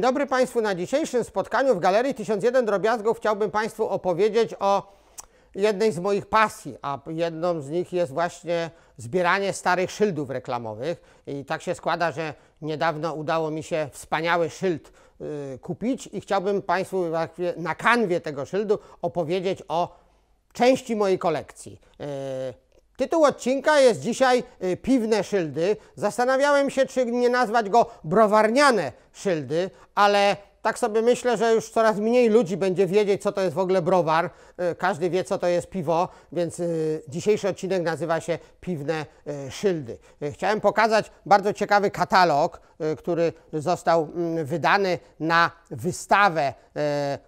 Dzień dobry Państwu. Na dzisiejszym spotkaniu w Galerii 1001 Drobiazgów chciałbym Państwu opowiedzieć o jednej z moich pasji, a jedną z nich jest właśnie zbieranie starych szyldów reklamowych. I tak się składa, że niedawno udało mi się wspaniały szyld y, kupić i chciałbym Państwu na kanwie tego szyldu opowiedzieć o części mojej kolekcji. Y, Tytuł odcinka jest dzisiaj y, Piwne Szyldy. Zastanawiałem się, czy nie nazwać go Browarniane Szyldy, ale tak sobie myślę, że już coraz mniej ludzi będzie wiedzieć, co to jest w ogóle browar. Y, każdy wie, co to jest piwo, więc y, dzisiejszy odcinek nazywa się Piwne Szyldy. Chciałem pokazać bardzo ciekawy katalog, który został mm, wydany na wystawę,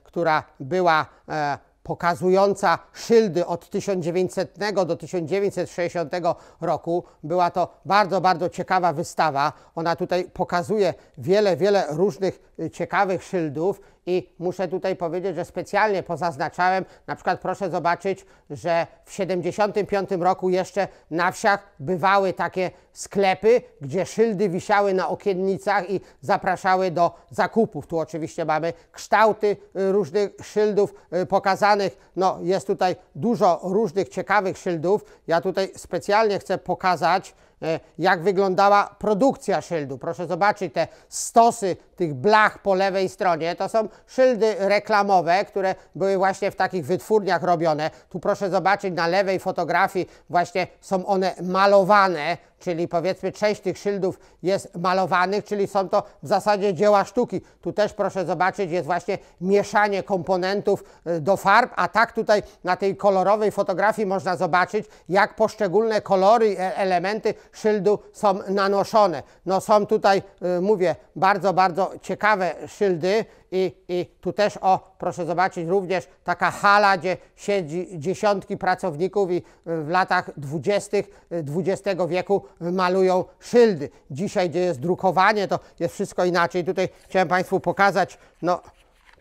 która była e, pokazująca szyldy od 1900 do 1960 roku. Była to bardzo, bardzo ciekawa wystawa. Ona tutaj pokazuje wiele, wiele różnych y, ciekawych szyldów i muszę tutaj powiedzieć, że specjalnie pozaznaczałem, na przykład proszę zobaczyć, że w 75 roku jeszcze na wsiach bywały takie sklepy, gdzie szyldy wisiały na okiennicach i zapraszały do zakupów. Tu oczywiście mamy kształty y, różnych szyldów y, pokazane no, jest tutaj dużo różnych ciekawych szyldów. Ja tutaj specjalnie chcę pokazać, e, jak wyglądała produkcja szyldu. Proszę zobaczyć te stosy tych blach po lewej stronie. To są szyldy reklamowe, które były właśnie w takich wytwórniach robione. Tu proszę zobaczyć na lewej fotografii właśnie są one malowane czyli powiedzmy część tych szyldów jest malowanych, czyli są to w zasadzie dzieła sztuki. Tu też proszę zobaczyć, jest właśnie mieszanie komponentów y, do farb, a tak tutaj na tej kolorowej fotografii można zobaczyć, jak poszczególne kolory, e, elementy szyldu są nanoszone. No są tutaj, y, mówię, bardzo, bardzo ciekawe szyldy, i, i tu też, o, proszę zobaczyć, również taka hala, gdzie siedzi dziesiątki pracowników i y, w latach dwudziestych XX y, wieku malują szyldy. Dzisiaj, gdzie jest drukowanie, to jest wszystko inaczej. Tutaj chciałem Państwu pokazać, no,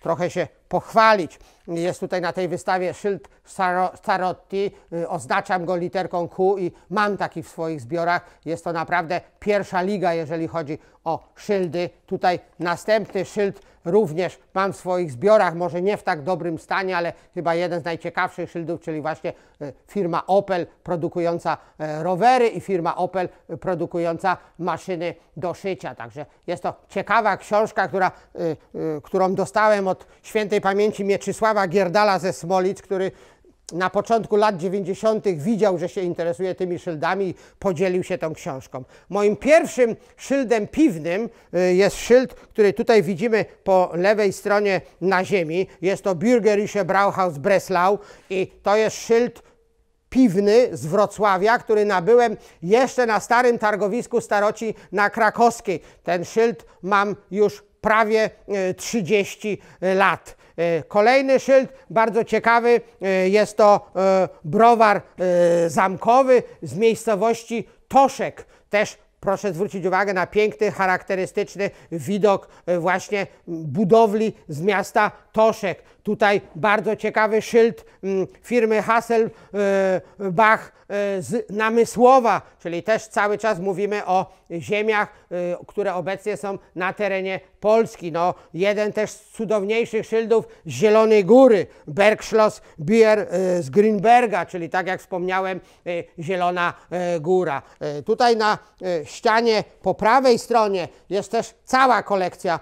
trochę się pochwalić. Jest tutaj na tej wystawie szyld Starotti, y, oznaczam go literką Q i mam taki w swoich zbiorach. Jest to naprawdę pierwsza liga, jeżeli chodzi o szyldy. Tutaj następny szyld również mam w swoich zbiorach, może nie w tak dobrym stanie, ale chyba jeden z najciekawszych szyldów, czyli właśnie y, firma Opel produkująca e, rowery i firma Opel y, produkująca maszyny do szycia. Także jest to ciekawa książka, która, którą dostałem od świętej pamięci Mieczysława Gierdala ze Smolic, który na początku lat 90. widział, że się interesuje tymi szyldami i podzielił się tą książką. Moim pierwszym szyldem piwnym y, jest szyld, który tutaj widzimy po lewej stronie na ziemi. Jest to Bürgerische Brauhaus Breslau i to jest szyld piwny z Wrocławia, który nabyłem jeszcze na starym targowisku staroci na Krakowskiej. Ten szyld mam już prawie 30 e, e, lat. E, kolejny szyld, bardzo ciekawy, jest to browar zamkowy z miejscowości Toszek, też proszę zwrócić uwagę na piękny, charakterystyczny widok właśnie budowli z miasta Toszek. Tutaj bardzo ciekawy szyld mm, firmy Hasselbach z Namysłowa, czyli też cały czas mówimy o ziemiach, które obecnie są na terenie Polski. No, jeden też z cudowniejszych szyldów z Zielonej Góry, Bergschloss Bier e, z Greenberga, czyli tak jak wspomniałem, e, Zielona e, Góra. Tutaj na ścianie po prawej stronie jest też cała kolekcja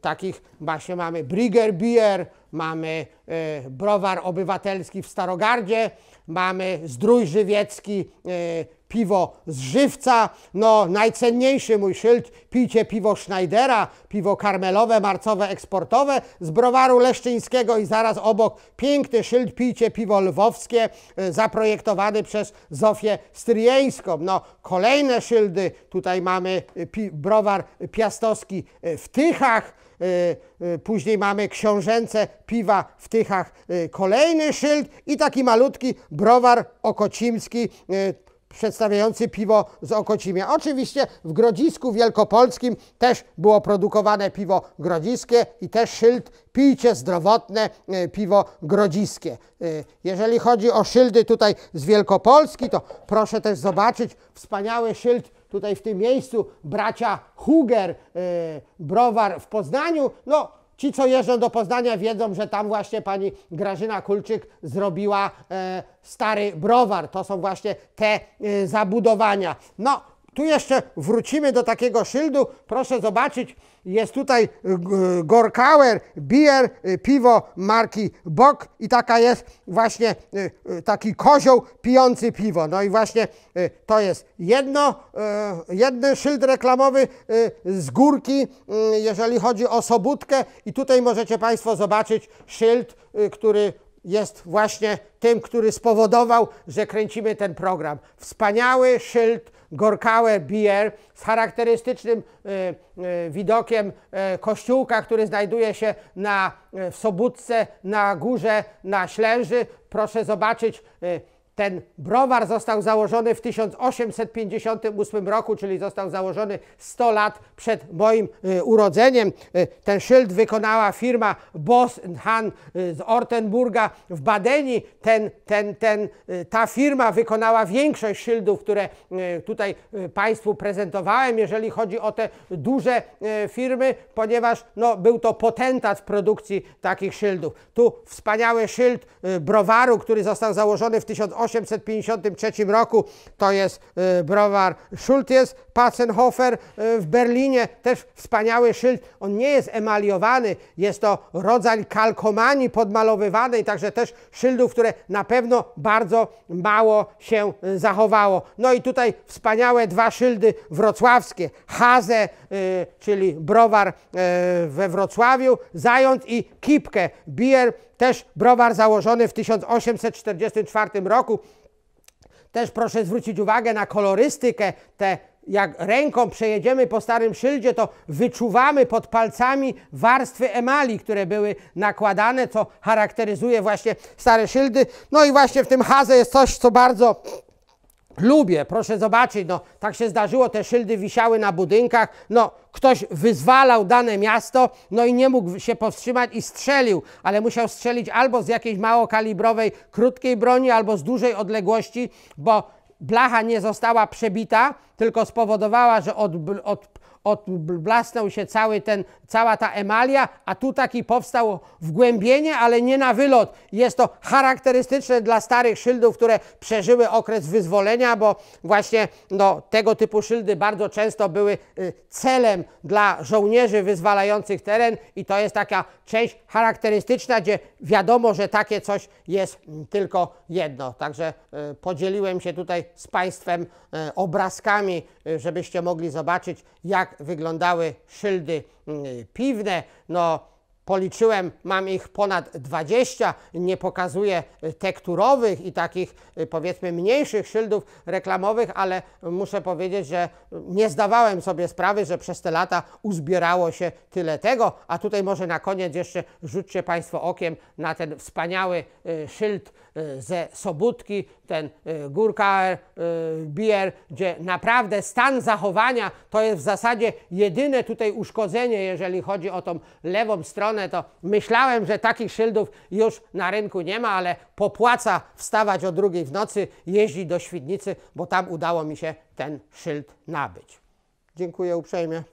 takich właśnie mamy Brigger Bier, mamy e, browar obywatelski w Starogardzie, mamy zdrój żywiecki, e, piwo z żywca, no najcenniejszy mój szyld, pijcie piwo Schneidera, piwo karmelowe, marcowe, eksportowe z browaru leszczyńskiego i zaraz obok piękny szyld, pijcie piwo lwowskie, e, zaprojektowany przez Zofię Stryjeńską. No kolejne szyldy, tutaj mamy browar piastowski w Tychach, Y, y, później mamy książęce piwa w Tychach, y, kolejny szyld i taki malutki browar okocimski przedstawiający piwo z Okocimia. Oczywiście w Grodzisku Wielkopolskim też było produkowane piwo grodziskie i też szyld pijcie zdrowotne piwo grodziskie. Jeżeli chodzi o szyldy tutaj z Wielkopolski, to proszę też zobaczyć wspaniały szyld tutaj w tym miejscu bracia Huger, e, browar w Poznaniu, no Ci, co jeżdżą do Poznania, wiedzą, że tam właśnie pani Grażyna Kulczyk zrobiła e, stary browar. To są właśnie te e, zabudowania. No, tu jeszcze wrócimy do takiego szyldu. Proszę zobaczyć, jest tutaj y, Gorkauer, bier, y, piwo marki Bok i taka jest właśnie y, taki kozioł pijący piwo. No i właśnie to jest jedno, jeden szyld reklamowy z górki, jeżeli chodzi o Sobótkę i tutaj możecie Państwo zobaczyć szyld, który jest właśnie tym, który spowodował, że kręcimy ten program. Wspaniały szyld Gorkałe Bier z charakterystycznym y, y, widokiem e, kościółka, który znajduje się na, e, w Sobudce na górze, na Ślęży. Proszę zobaczyć y, ten browar został założony w 1858 roku, czyli został założony 100 lat przed moim y, urodzeniem. Y, ten szyld wykonała firma Boss Han y, z Ortenburga w Badeni. Ten, ten, ten, ta firma wykonała większość szyldów, które tutaj Państwu prezentowałem, jeżeli chodzi o te duże firmy, ponieważ no, był to potentat w produkcji takich szyldów. Tu wspaniały szyld browaru, który został założony w 1858 1853 roku to jest y, browar Schultes Patzenhofer y, w Berlinie, też wspaniały szyld. On nie jest emaliowany, jest to rodzaj kalkomanii podmalowywanej, także też szyldów, które na pewno bardzo mało się y, zachowało. No i tutaj wspaniałe dwa szyldy wrocławskie. Haze, czyli browar we Wrocławiu, Zając i Kipkę, Bier też browar założony w 1844 roku. Też proszę zwrócić uwagę na kolorystykę, te jak ręką przejedziemy po starym szyldzie, to wyczuwamy pod palcami warstwy emali, które były nakładane, co charakteryzuje właśnie stare szyldy. No i właśnie w tym haze jest coś, co bardzo Lubię, proszę zobaczyć, no tak się zdarzyło, te szyldy wisiały na budynkach, no ktoś wyzwalał dane miasto, no i nie mógł się powstrzymać i strzelił, ale musiał strzelić albo z jakiejś małokalibrowej, krótkiej broni, albo z dużej odległości, bo blacha nie została przebita, tylko spowodowała, że od, od, odblasnął się cały ten, cała ta emalia, a tu taki powstał wgłębienie, ale nie na wylot. Jest to charakterystyczne dla starych szyldów, które przeżyły okres wyzwolenia, bo właśnie no, tego typu szyldy bardzo często były y, celem dla żołnierzy wyzwalających teren i to jest taka część charakterystyczna, gdzie wiadomo, że takie coś jest tylko jedno. Także y, podzieliłem się tutaj z Państwem y, obrazkami, sami, y, żebyście mogli zobaczyć, jak wyglądały szyldy mm, piwne. No, policzyłem, mam ich ponad 20, nie pokazuję y, tekturowych i takich y, powiedzmy mniejszych szyldów reklamowych, ale muszę powiedzieć, że y, nie zdawałem sobie sprawy, że przez te lata uzbierało się tyle tego, a tutaj może na koniec jeszcze rzućcie Państwo okiem na ten wspaniały szyld ze Sobótki, ten Gurkaer Bier, gdzie naprawdę stan zachowania to jest w zasadzie jedyne tutaj uszkodzenie, jeżeli chodzi o tą lewą stronę, to myślałem, że takich szyldów już na rynku nie ma, ale popłaca wstawać o drugiej w nocy, jeździć do Świdnicy, bo tam udało mi się ten szyld nabyć. Dziękuję uprzejmie.